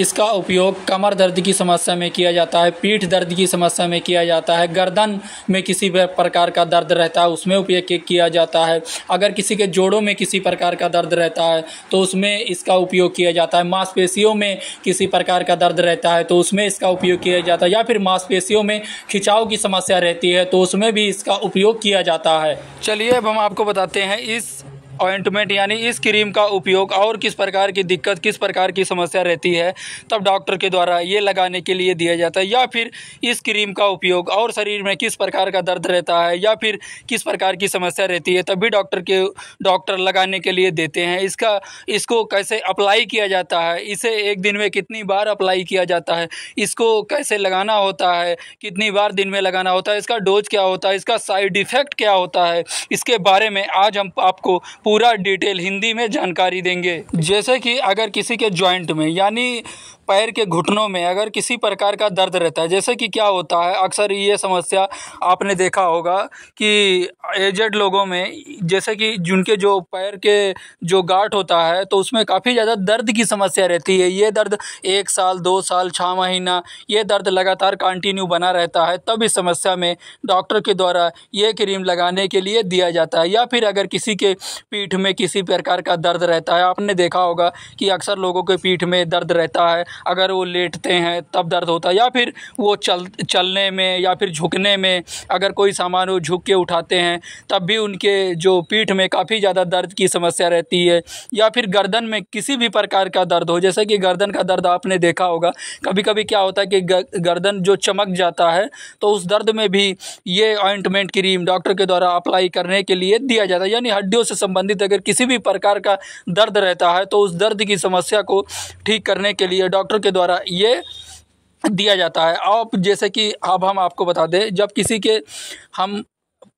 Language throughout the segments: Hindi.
इसका उपयोग कमर दर्द की समस्या में किया जाता है पीठ दर्द की समस्या में किया जाता है गर्दन में किसी प्रकार का दर्द रहता है उसमें उपयोग किया जाता है अगर किसी के जोड़ों में किसी प्रकार का दर्द रहता है तो उसमें इसका उपयोग किया जाता है मांसपेशियों में किसी प्रकार का दर्द रहता है तो उसमें इसका उपयोग किया जाता है या फिर मांसपेशियों में खिंचाव की समस्या रहती है तो उसमें भी इसका उपयोग किया जाता है चलिए अब हम आपको बताते हैं इस ऑइंटमेंट यानी इस क्रीम का उपयोग और किस प्रकार की दिक्कत किस प्रकार की समस्या रहती है तब डॉक्टर के द्वारा ये लगाने के लिए दिया जाता है या फिर इस क्रीम का उपयोग और शरीर में किस प्रकार का दर्द रहता है या फिर किस प्रकार की समस्या रहती है तब भी डॉक्टर के डॉक्टर लगाने के लिए देते हैं इसका इसको कैसे अप्लाई किया जाता है इसे एक दिन में कितनी बार अप्लाई किया जाता है इसको कैसे लगाना होता है कितनी बार दिन में लगाना होता है इसका डोज क्या होता है इसका साइड इफ़ेक्ट क्या होता है इसके बारे में आज हम आपको पूरा डिटेल हिंदी में जानकारी देंगे जैसे कि अगर किसी के जॉइंट में यानी पैर के घुटनों में अगर किसी प्रकार का दर्द रहता है जैसे कि क्या होता है अक्सर ये समस्या आपने देखा होगा कि एजेड लोगों में जैसे कि जिनके जो पैर के जो गाठ होता है तो उसमें काफ़ी ज़्यादा दर्द की समस्या रहती है ये दर्द एक साल दो साल छः महीना ये दर्द लगातार कंटिन्यू बना रहता है तब इस समस्या में डॉक्टर के द्वारा ये क्रीम लगाने के लिए दिया जाता है या फिर अगर किसी के पीठ में किसी प्रकार का दर्द रहता है आपने देखा होगा कि अक्सर लोगों के पीठ में दर्द रहता है अगर वो लेटते हैं तब दर्द होता है या फिर वो चल चलने में या फिर झुकने में अगर कोई सामान वो झुक के उठाते हैं तब भी उनके जो पीठ में काफ़ी ज़्यादा दर्द की समस्या रहती है या फिर गर्दन में किसी भी प्रकार का दर्द हो जैसे कि गर्दन का दर्द आपने देखा होगा कभी कभी क्या होता है कि गर्दन जो चमक जाता है तो उस दर्द में भी ये ऑइंटमेंट क्रीम डॉक्टर के द्वारा अप्लाई करने के लिए दिया जाता है यानी हड्डियों से संबंधित संबंधित अगर किसी भी प्रकार का दर्द रहता है तो उस दर्द की समस्या को ठीक करने के लिए डॉक्टर के द्वारा ये दिया जाता है अब जैसे कि अब हम आपको बता दें जब किसी के हम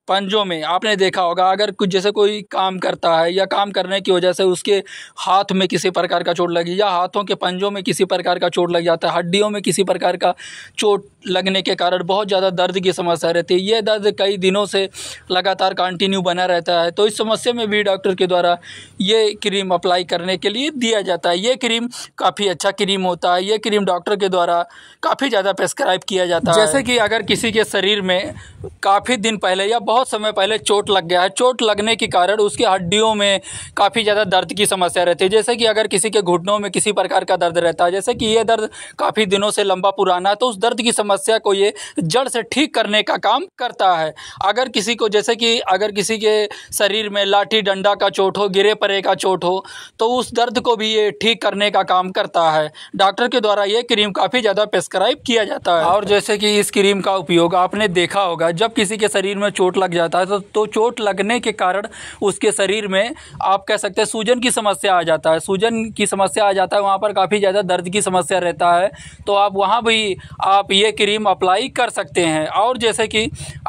पंजों में आपने देखा होगा अगर कुछ जैसे कोई काम करता है या काम करने की वजह से उसके हाथ में किसी प्रकार का चोट लगी या हाथों के पंजों में किसी प्रकार का चोट लग जाता है हड्डियों में किसी प्रकार का चोट लगने के कारण बहुत ज़्यादा दर्द की समस्या रहती है यह दर्द कई दिनों से लगातार कंटिन्यू बना रहता है तो इस समस्या में भी डॉक्टर के द्वारा ये क्रीम अप्लाई करने के लिए दिया जाता है ये क्रीम काफ़ी अच्छा क्रीम होता है ये क्रीम डॉक्टर के द्वारा काफ़ी ज़्यादा प्रेस्क्राइब किया जाता है जैसे कि अगर किसी के शरीर में काफ़ी दिन पहले या बहुत बहुत समय पहले चोट लग गया है चोट लगने के कारण उसकी हड्डियों में काफ़ी ज़्यादा दर्द की समस्या रहती है जैसे कि अगर किसी के घुटनों में किसी प्रकार का दर्द रहता है जैसे कि ये दर्द काफ़ी दिनों से लंबा पुराना है तो उस दर्द की समस्या को ये जड़ से ठीक करने का काम करता है अगर किसी को जैसे कि अगर किसी के शरीर में लाठी डंडा का चोट हो गिरे परे का चोट हो तो उस दर्द को भी ये ठीक करने का काम करता है डॉक्टर के द्वारा ये क्रीम काफ़ी ज़्यादा प्रेस्क्राइब किया जाता है और जैसे कि इस क्रीम का उपयोग आपने देखा होगा जब किसी के शरीर में चोट लग लग जाता है तो, तो चोट लगने के कारण उसके शरीर में आप कह सकते हैं सूजन की समस्या आ जाता है सूजन की समस्या आ जाता है वहाँ पर काफ़ी ज़्यादा दर्द की समस्या रहता है तो आप वहाँ भी आप ये क्रीम अप्लाई कर सकते हैं और जैसे कि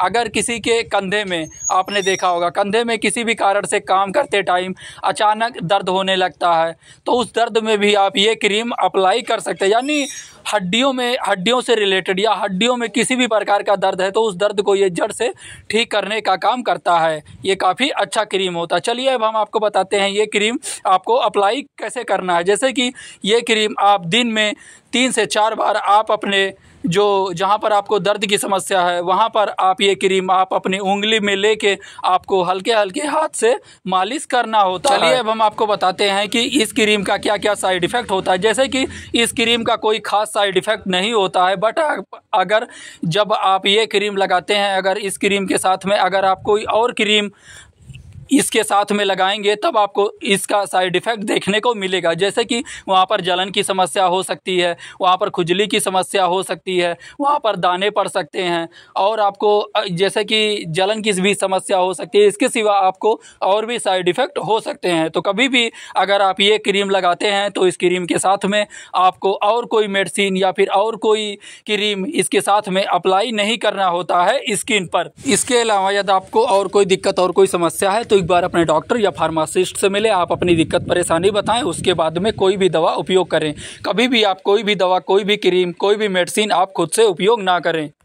अगर किसी के कंधे में आपने देखा होगा कंधे में किसी भी कारण से काम करते टाइम अचानक दर्द होने लगता है तो उस दर्द में भी आप ये क्रीम अप्लाई कर सकते हैं यानी हड्डियों में हड्डियों से रिलेटेड या हड्डियों में किसी भी प्रकार का दर्द है तो उस दर्द को ये जड़ से ठीक करने करने का काम करता है ये काफ़ी अच्छा क्रीम होता है चलिए अब हम आपको बताते हैं ये क्रीम आपको अप्लाई कैसे करना है जैसे कि ये क्रीम आप दिन में तीन से चार बार आप अपने जो जहाँ पर आपको दर्द की समस्या है वहाँ पर आप ये क्रीम आप अपनी उंगली में लेके आपको हल्के हल्के हाथ से मालिश करना होता है चलिए अब हम आपको बताते हैं कि इस क्रीम का क्या क्या साइड इफ़ेक्ट होता है जैसे कि इस क्रीम का कोई खास साइड इफ़ेक्ट नहीं होता है बट अगर जब आप ये क्रीम लगाते हैं अगर इस क्रीम के साथ में अगर आप कोई और क्रीम इसके साथ में लगाएंगे तब आपको इसका साइड इफ़ेक्ट देखने को मिलेगा जैसे कि वहाँ पर जलन की समस्या हो सकती है वहाँ पर खुजली की समस्या हो सकती है वहाँ पर दाने पड़ सकते हैं और आपको जैसे कि जलन की भी समस्या हो सकती है इसके सिवा आपको और भी साइड इफ़ेक्ट हो सकते हैं तो कभी भी अगर आप ये क्रीम लगाते हैं तो इस क्रीम के साथ में आपको और कोई मेडिसिन या फिर और कोई क्रीम इसके साथ में अप्लाई नहीं करना होता है स्किन पर इसके अलावा यदि आपको और कोई दिक्कत और कोई समस्या है तो एक बार अपने डॉक्टर या फार्मासिस्ट से मिले आप अपनी दिक्कत परेशानी बताएं उसके बाद में कोई भी दवा उपयोग करें कभी भी आप कोई भी दवा कोई भी क्रीम कोई भी मेडिसिन आप खुद से उपयोग ना करें